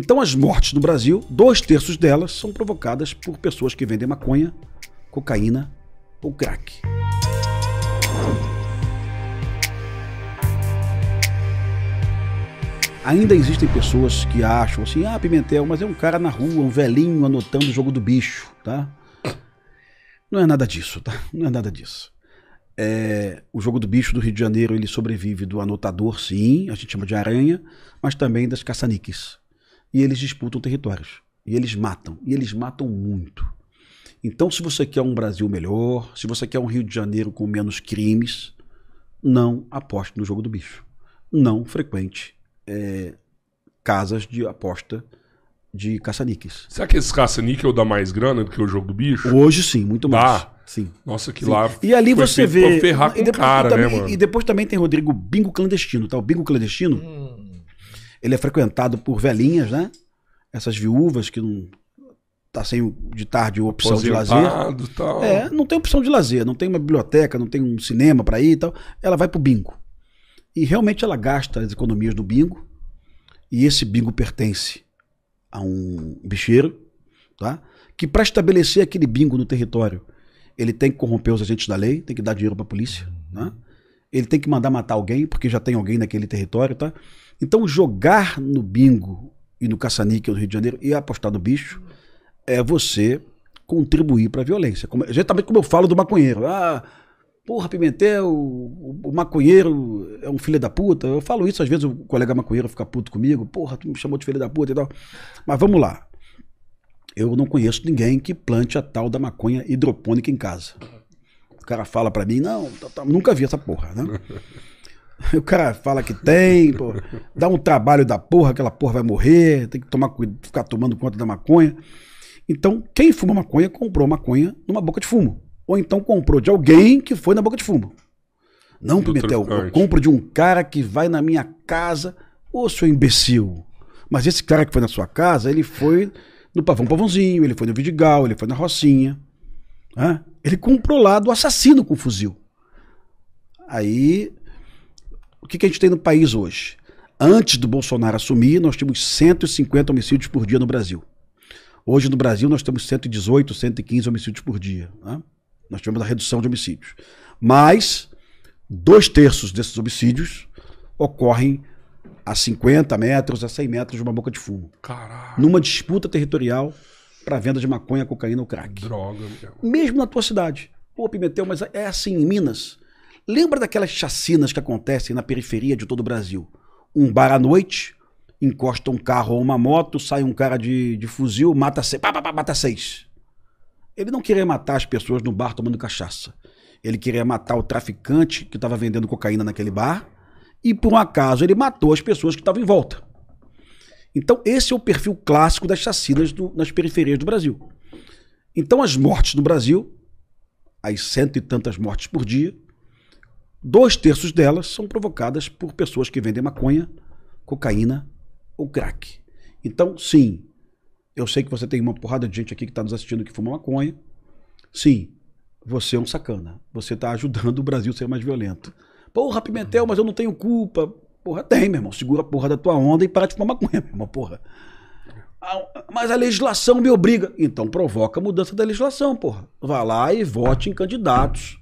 Então, as mortes no Brasil, dois terços delas são provocadas por pessoas que vendem maconha, cocaína ou crack. Ainda existem pessoas que acham assim: ah, Pimentel, mas é um cara na rua, um velhinho anotando o jogo do bicho, tá? Não é nada disso, tá? Não é nada disso. É, o jogo do bicho do Rio de Janeiro ele sobrevive do anotador, sim, a gente chama de aranha, mas também das caçaniques, e eles disputam territórios. E eles matam. E eles matam muito. Então, se você quer um Brasil melhor, se você quer um Rio de Janeiro com menos crimes, não aposte no jogo do bicho. Não frequente é, casas de aposta de caça-níqueis. Será que esse caça-níquel dá mais grana do que o jogo do bicho? Hoje sim, muito mais. Dá. Sim. Nossa, que sim. lá. E ali você vê. Ferrar e, depois, cara, também, né, mano? e depois também tem Rodrigo Bingo Clandestino, tá? O Bingo Clandestino. Hum ele é frequentado por velhinhas, né? Essas viúvas que não tá sem de tarde opção Aposentado, de lazer. Tal. É, não tem opção de lazer, não tem uma biblioteca, não tem um cinema para ir e tal. Ela vai pro bingo. E realmente ela gasta as economias do bingo. E esse bingo pertence a um bicheiro, tá? Que para estabelecer aquele bingo no território, ele tem que corromper os agentes da lei, tem que dar dinheiro para a polícia, né? Ele tem que mandar matar alguém, porque já tem alguém naquele território, tá? Então, jogar no bingo e no caça-níquel do Rio de Janeiro e apostar no bicho é você contribuir para a violência. Como, exatamente como eu falo do maconheiro. Ah, porra, Pimentel, o, o, maconheiro é um filho da puta. Eu falo isso, às vezes o colega maconheiro fica puto comigo. Porra, tu me chamou de filho da puta e tal. Mas vamos lá. Eu não conheço ninguém que plante a tal da maconha hidropônica em casa. O cara fala para mim, não, tá, tá, nunca vi essa porra, né? O cara fala que tem, pô, dá um trabalho da porra, aquela porra vai morrer, tem que tomar, ficar tomando conta da maconha. Então, quem fuma maconha comprou maconha numa boca de fumo. Ou então comprou de alguém que foi na boca de fumo. Não, Prometeu, eu compro de um cara que vai na minha casa, ô seu imbecil. Mas esse cara que foi na sua casa, ele foi no Pavão Pavãozinho, ele foi no Vidigal, ele foi na Rocinha. Né? Ele comprou lá do assassino com fuzil. Aí o que, que a gente tem no país hoje? Antes do Bolsonaro assumir, nós tínhamos 150 homicídios por dia no Brasil. Hoje no Brasil nós temos 118, 115 homicídios por dia. Né? Nós tivemos a redução de homicídios. Mas dois terços desses homicídios ocorrem a 50 metros, a 100 metros de uma boca de fumo. Caralho. Numa disputa territorial para venda de maconha, cocaína ou crack. Droga. Meu. Mesmo na tua cidade. Pô, Pimentel, mas é assim em Minas. Lembra daquelas chacinas que acontecem na periferia de todo o Brasil? Um bar à noite, encosta um carro ou uma moto, sai um cara de, de fuzil, mata seis, pá, pá, pá, mata seis. Ele não queria matar as pessoas no bar tomando cachaça. Ele queria matar o traficante que estava vendendo cocaína naquele bar e, por um acaso, ele matou as pessoas que estavam em volta. Então, esse é o perfil clássico das chacinas do, nas periferias do Brasil. Então, as mortes no Brasil, as cento e tantas mortes por dia, dois terços delas são provocadas por pessoas que vendem maconha, cocaína ou crack. Então, sim, eu sei que você tem uma porrada de gente aqui que está nos assistindo que fuma maconha. Sim, você é um sacana. Você está ajudando o Brasil a ser mais violento. Porra, Pimentel, mas eu não tenho culpa. Porra, tem, meu irmão. Segura a porra da tua onda e para de fumar maconha, meu irmão, porra. Ah, mas a legislação me obriga. Então provoca a mudança da legislação, porra. Vá lá e vote em candidatos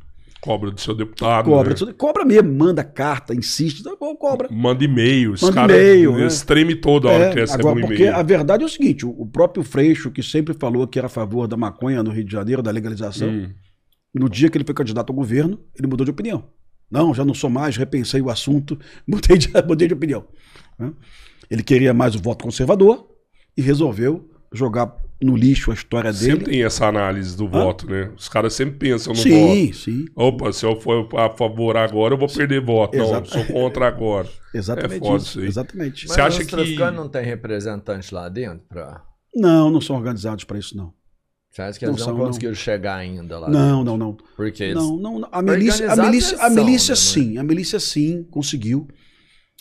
Cobra do seu deputado. Cobra, né? cobra mesmo, manda carta, insiste, então, cobra. Manda e-mails, manda e-mail, né? extreme treme toda hora é, que recebe agora, um e-mail. Porque a verdade é o seguinte, o próprio Freixo, que sempre falou que era a favor da maconha no Rio de Janeiro, da legalização, hum. no dia que ele foi candidato ao governo, ele mudou de opinião. Não, já não sou mais, repensei o assunto, mudei de, mudei de opinião. Né? Ele queria mais o voto conservador e resolveu jogar no lixo a história dele. Sempre tem essa análise do voto, né? Os caras sempre pensam no sim, voto. Sim, sim. Opa, se eu for a favor agora, eu vou perder voto. Exato. Não, sou contra agora. Exatamente. É foda isso. Exatamente. Você Mas acha que não tem representante lá dentro pra... Não, não são organizados para isso não. Você acha que eles não, não conseguiram chegar ainda lá? Não, dentro? não, não. Porque eles não, não, a milícia, a milícia, a milícia né, sim, a milícia sim conseguiu.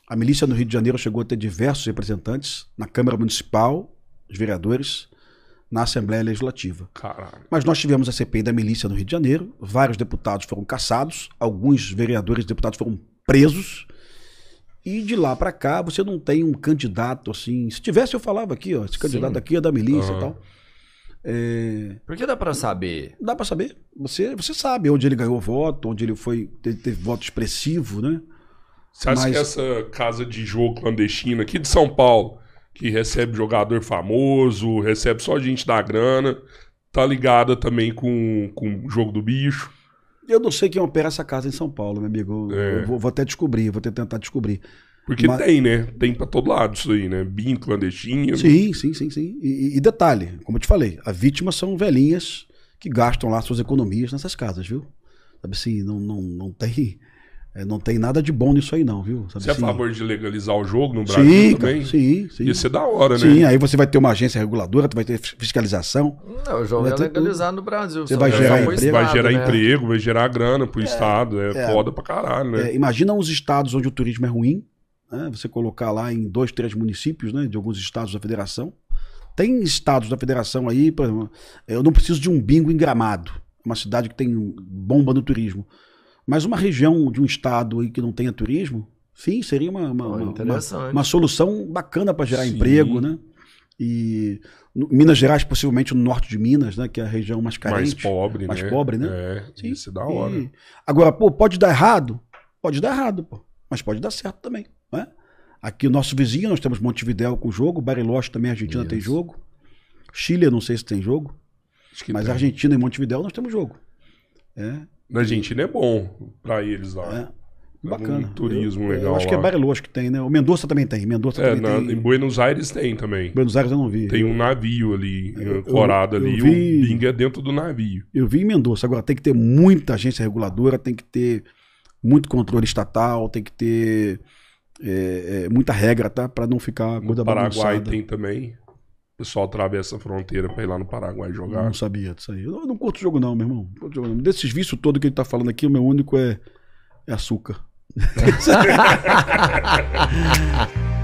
A milícia no Rio de Janeiro chegou a ter diversos representantes na Câmara Municipal, os vereadores na Assembleia Legislativa. Caraca. Mas nós tivemos a CPI da milícia no Rio de Janeiro, vários deputados foram caçados, alguns vereadores e deputados foram presos. E de lá para cá, você não tem um candidato assim. Se tivesse, eu falava aqui, ó, esse candidato Sim. aqui é da milícia uhum. e tal. É... Por que dá para saber? Dá para saber. Você, você sabe onde ele ganhou voto, onde ele foi teve, teve voto expressivo, né? Você acha Mas... que essa casa de jogo clandestina aqui de São Paulo que recebe jogador famoso, recebe só gente da grana, tá ligada também com, com o jogo do bicho. Eu não sei quem opera essa casa em São Paulo, meu amigo. É. Eu vou, vou, até descobrir, vou tentar descobrir. Porque Mas... tem, né? Tem pra todo lado isso aí, né? Bim, clandestino Sim, sim, sim, sim. E, e detalhe, como eu te falei, as vítimas são velhinhas que gastam lá suas economias nessas casas, viu? Sabe assim, não, não, não tem. É, não tem nada de bom nisso aí, não, viu? Sabe, você assim? é a assim? favor de legalizar o jogo no Brasil sim, também? Sim, sim. Isso é da hora, sim, né? Sim, aí você vai ter uma agência reguladora, vai ter fiscalização. Não, o jogo é legalizado no Brasil. Você vai gerar, é emprego, vai gerar né? emprego, vai gerar grana pro é, Estado. É, é foda pra caralho, né? É, imagina os estados onde o turismo é ruim, né? Você colocar lá em dois, três municípios, né? De alguns estados da federação. Tem estados da federação aí, por exemplo, eu não preciso de um bingo em Gramado, uma cidade que tem bomba no turismo. Mas uma região de um estado aí que não tenha turismo, sim, seria uma, uma, oh, uma, uma solução bacana para gerar sim. emprego, né? E Minas Gerais, possivelmente no norte de Minas, né? Que é a região mais carente. Mais pobre, mais né? pobre, né? É, sim. isso é da hora. E... Agora, pô, pode dar errado? Pode dar errado, pô. Mas pode dar certo também, né? Aqui, o nosso vizinho, nós temos Montevidéu com jogo, Bariloche também, a Argentina isso. tem jogo. Chile, não sei se tem jogo. Mas tem. Argentina e Montevidéu nós temos jogo. É. Na Argentina é bom para eles lá. É. Bacana. Um turismo eu, legal. Eu acho lá. que é Bariloche acho que tem, né? O Mendoza também tem. Mendoza é, também na, tem. Em Buenos Aires tem também. Buenos Aires eu não vi. Tem um navio ali, ancorado ali. Eu vi, o Bing é dentro do navio. Eu vi em Mendoza. Agora tem que ter muita agência reguladora, tem que ter muito controle estatal, tem que ter é, é, muita regra, tá? Para não ficar no coisa Paraguai tem também. O pessoal atravessa a fronteira pra ir lá no Paraguai jogar. Não sabia disso aí. Eu não curto jogo, não, meu irmão. Não jogo, não. Desses vícios todo que ele tá falando aqui, o meu único é, é açúcar.